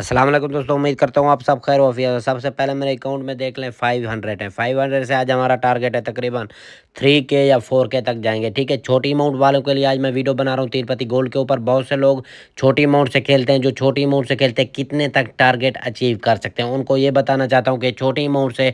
असलम दोस्तों उम्मीद करता हूँ आप सब खैर वफिया सबसे पहले मेरे अकाउंट में देख लें फाइव हंड्रेड है फाइव हंड्रेड से आज हमारा टारगेट है तकरीबन थ्री के या फोर के तक जाएंगे ठीक है छोटी अमाउंट वालों के लिए आज मैं वीडियो बना रहा हूँ तीरपति गोल्ड के ऊपर बहुत से लोग छोटी अमाउंट से खेलते हैं जो छोटी अमाउंट से खेलते हैं कितने तक टारगेट अचीव कर सकते हैं उनको ये बताना चाहता हूँ कि छोटी अमाउंट से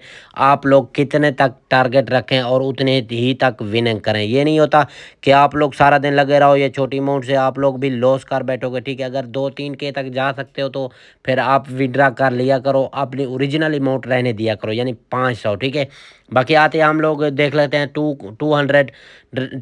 आप लोग कितने तक टारगेट रखें और उतने ही तक विनिंग करें ये नहीं होता कि आप लोग सारा दिन लगे रहो ये छोटी अमाउंट से आप लोग भी लॉस कर बैठोगे ठीक है अगर दो तीन के तक जा सकते हो तो फिर आप विड्रा कर लिया करो अपनी ओरिजिनल अमाउंट रहने दिया करो यानी पाँच सौ ठीक है बाकी आते हम लोग देख लेते हैं टू टू हंड्रेड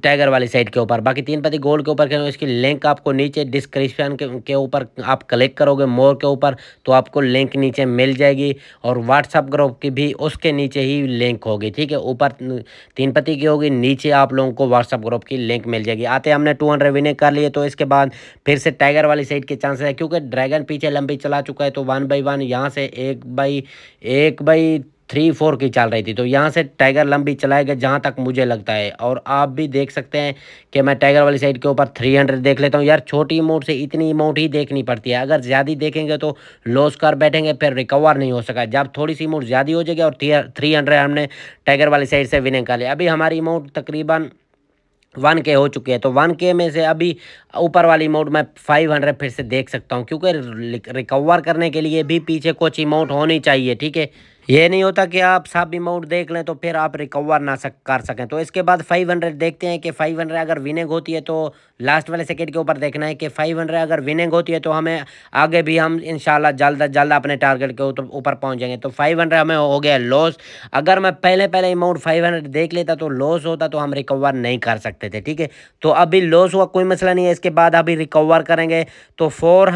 टाइगर वाली साइड के ऊपर बाकी तीन पति गोल्ड के ऊपर खेलोगे इसकी लिंक आपको नीचे डिस्क्रिप्शन के ऊपर आप क्लिक करोगे मोर के ऊपर तो आपको लिंक नीचे मिल जाएगी और व्हाट्सअप ग्रुप की भी उसके नीचे ही लिंक होगी ठीक है ऊपर तीन पति की होगी नीचे आप लोगों को व्हाट्सअप ग्रुप की लिंक मिल जाएगी आते हमने टू हंड्रेड विनिंग कर लिए तो इसके बाद फिर से टाइगर वाली साइड के चांसेस है क्योंकि ड्रैगन पीछे लंबी चला चुका है तो वन बाई वन यहाँ से एक बाई एक बाई थ्री फोर की चल रही थी तो यहाँ से टाइगर लंबी चलाएगा जहाँ तक मुझे लगता है और आप भी देख सकते हैं कि मैं टाइगर वाली साइड के ऊपर थ्री हंड्रेड देख लेता हूँ यार छोटी अमाउंट से इतनी अमाउंट ही देखनी पड़ती है अगर ज़्यादा देखेंगे तो लॉस कर बैठेंगे फिर रिकवर नहीं हो सका जब थोड़ी सी अमाउंट ज़्यादा हो जाएगी और थ्री हंड्रेड हमने टाइगर वाली साइड से विनिंग कर लिया अभी हमारी अमाउंट तकरीबन वन के हो चुके हैं तो वन के में से अभी ऊपर वाली अमाउंट मैं फाइव हंड्रेड फिर से देख सकता हूँ क्योंकि रिकवर करने के लिए भी पीछे कुछ अमाउंट होनी चाहिए ठीक है ये नहीं होता कि आप सब अमाउंट देख लें तो फिर आप रिकवर ना सक कर सकें तो इसके बाद 500 देखते हैं कि 500 अगर विनिंग होती है तो लास्ट वाले सेकेंड के ऊपर देखना है कि 500 अगर विनिंग होती है तो हमें आगे भी हम इन जल्द अज जल्द अपने टारगेट के ऊपर पहुंच जाएंगे तो 500 हमें हो गया लॉस अगर मैं पहले पहले अमाउंट फाइव देख लेता तो लॉस होता तो हम रिकवर नहीं कर सकते थे ठीक है तो अभी लॉस हुआ कोई मसला नहीं है इसके बाद अभी रिकवर करेंगे तो फोर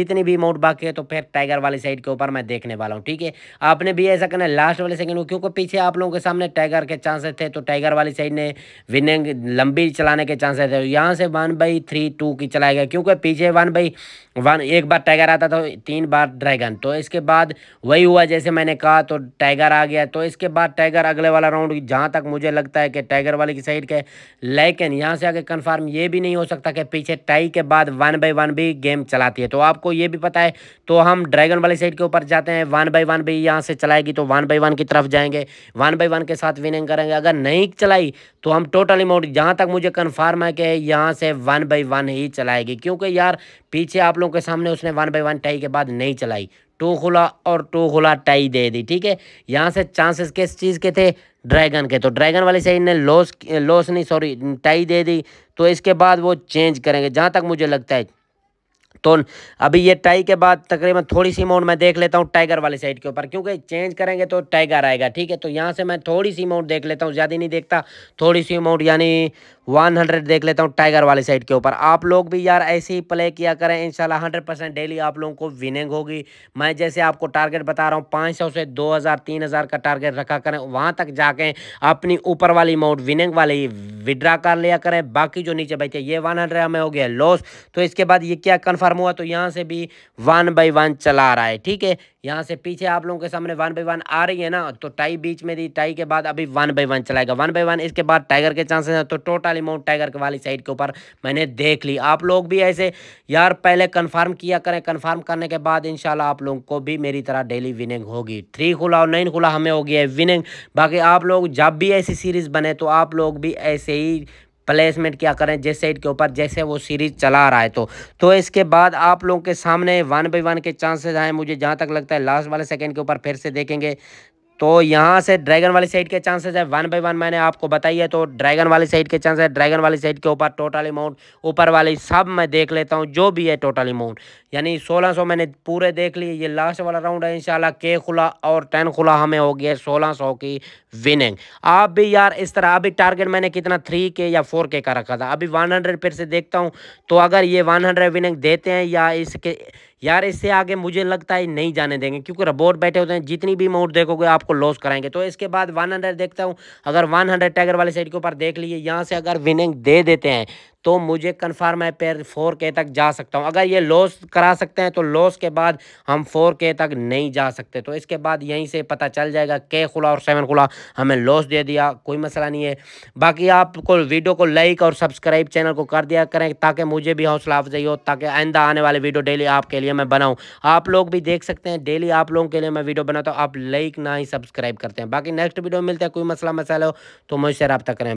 जितनी भी अमाउंट बाकी है तो फिर टाइगर वाली साइड के ऊपर मैं देखने वाला हूँ ठीक है आपने भी इसलिए ऐसा करना लास्ट वाले सेकंड को क्योंकि पीछे आप लोगों के सामने टाइगर के चांसेस थे तो टाइगर वाली साइड ने विनिंग लंबी चलाने के चांसेस थे यहाँ से वन बाई थ्री टू की चलाया गया क्योंकि पीछे वन बाई वन एक बार टाइगर आता था तीन बार ड्रैगन तो इसके बाद वही हुआ जैसे मैंने कहा तो टाइगर आ गया तो इसके बाद टाइगर अगले वाला राउंड जहाँ तक मुझे लगता है कि टाइगर वाले की साइड के लेकिन यहाँ से आगे कन्फर्म ये भी नहीं हो सकता कि पीछे टाई के बाद वन बाई वन भी गेम चलाती है तो आपको ये भी पता है तो हम ड्रैगन वाली साइड के ऊपर जाते हैं वन बाई वन भी यहाँ से चलाए चलाएगी तो वन बाई वन की तरफ जाएंगे वन बाई वन के साथ विनिंग करेंगे अगर नहीं चलाई तो हम टोटल अमाउंट जहाँ तक मुझे कन्फर्म है कि यहाँ से वन बाई वन ही चलाएगी क्योंकि यार पीछे आप लोगों के सामने उसने वन बाई वन टाई के बाद नहीं चलाई टू खुला और टू खुला टाई दे दी ठीक है यहाँ से चांसेस किस चीज़ के थे ड्रैगन के तो ड्रैगन वाली सही ने लॉस लॉस नहीं सॉरी टाई दे दी तो इसके बाद वो चेंज करेंगे जहाँ तक मुझे लगता है तो अभी ये टाई के बाद तकरीबन थोड़ी सी अमाउंट मैं देख लेता हूँ टाइगर वाले साइड के ऊपर क्योंकि चेंज करेंगे तो टाइगर आएगा ठीक है तो यहाँ से मैं थोड़ी सी अमाउंट देख लेता हूँ ज़्यादा नहीं देखता थोड़ी सी अमाउंट यानी 100 देख लेता हूँ टाइगर वाले साइड के ऊपर आप लोग भी यार ऐसे ही प्ले किया करें शाला हंड्रेड परसेंट डेली आप लोगों को विनिंग होगी मैं जैसे आपको टारगेट बता रहा हूँ सौ से तीन हज़ार का टारगेट रखा करें वहाँ तक जाके अपनी ऊपर वाली अमाउंट विनिंग वाली विड्रा कर लिया करें बाकी जो नीचे बचे ये वन हंड्रेड हमें हो गया लॉस तो इसके बाद ये क्या कन्फर्म हुआ तो यहाँ से भी वन बाई वन चला रहा है ठीक है यहाँ से पीछे आप लोगों के सामने वन बाई वन आ रही है ना तो टाई बीच में दी टाई के बाद अभी वन बाई वन चलाएगा वन बाई वन इसके बाद टाइगर के चांसेस हैं तो टोटल अमाउंट टाइगर के वाली साइड के ऊपर मैंने देख ली आप लोग भी ऐसे यार पहले कन्फर्म किया करें कन्फर्म करने के बाद इनशाला आप लोगों को भी मेरी तरह डेली विनिंग होगी थ्री खुला और नाइन खुला हमें होगी है विनिंग बाकी आप लोग जब भी ऐसी सीरीज बने तो आप लोग भी ऐसे ही प्लेसमेंट क्या करें जिस साइड के ऊपर जैसे वो सीरीज चला रहा है तो तो इसके बाद आप लोगों के सामने वन बाई वन के चांसेस आए मुझे जहाँ तक लगता है लास्ट वाले सेकेंड के ऊपर फिर से देखेंगे तो यहाँ से ड्रैगन वाली साइड के चांसेस है वन बाई वन मैंने आपको बताई है तो ड्रैगन वाली साइड के चांस है ड्रैगन वाली साइड के ऊपर टोटल अमाउंट ऊपर वाली सब मैं देख लेता हूँ जो भी है टोटल अमाउंट यानी 1600 मैंने पूरे देख लिए ये लास्ट वाला राउंड है इंशाल्लाह के खुला और टेन खुला हमें हो गया सोलह सौ की विनिंग आप भी यार इस तरह अभी टारगेट मैंने कितना थ्री के या फोर के का रखा था अभी वन हंड्रेड फिर से देखता हूँ तो अगर ये वन हंड्रेड विनिंग देते हैं या इसके यार इससे आगे मुझे लगता है नहीं जाने देंगे क्योंकि रबोट बैठे होते हैं जितनी भी मोड देखोगे आपको लॉस कराएंगे तो इसके बाद वन देखता हूँ अगर वन टाइगर वाले साइड के ऊपर देख लीजिए यहाँ से अगर विनिंग दे देते हैं तो मुझे कन्फर्म है पे फोर के तक जा सकता हूँ अगर ये लॉस करा सकते हैं तो लॉस के बाद हम फोर के तक नहीं जा सकते तो इसके बाद यहीं से पता चल जाएगा के खुला और सेवन खुला हमें लॉस दे दिया कोई मसला नहीं है बाकी आपको वीडियो को लाइक और सब्सक्राइब चैनल को कर दिया करें ताकि मुझे भी हौसला अफजाई हो ताकि आइंदा आने वाले वीडियो डेली आपके लिए मैं बनाऊँ आप लोग भी देख सकते हैं डेली आप लोगों के लिए मैं वीडियो बनाता हूँ आप लाइक ना ही सब्सक्राइब करते हैं बाकी नेक्स्ट वीडियो मिलते हैं कोई मसला मसाला हो तो मुझसे रब्ता करें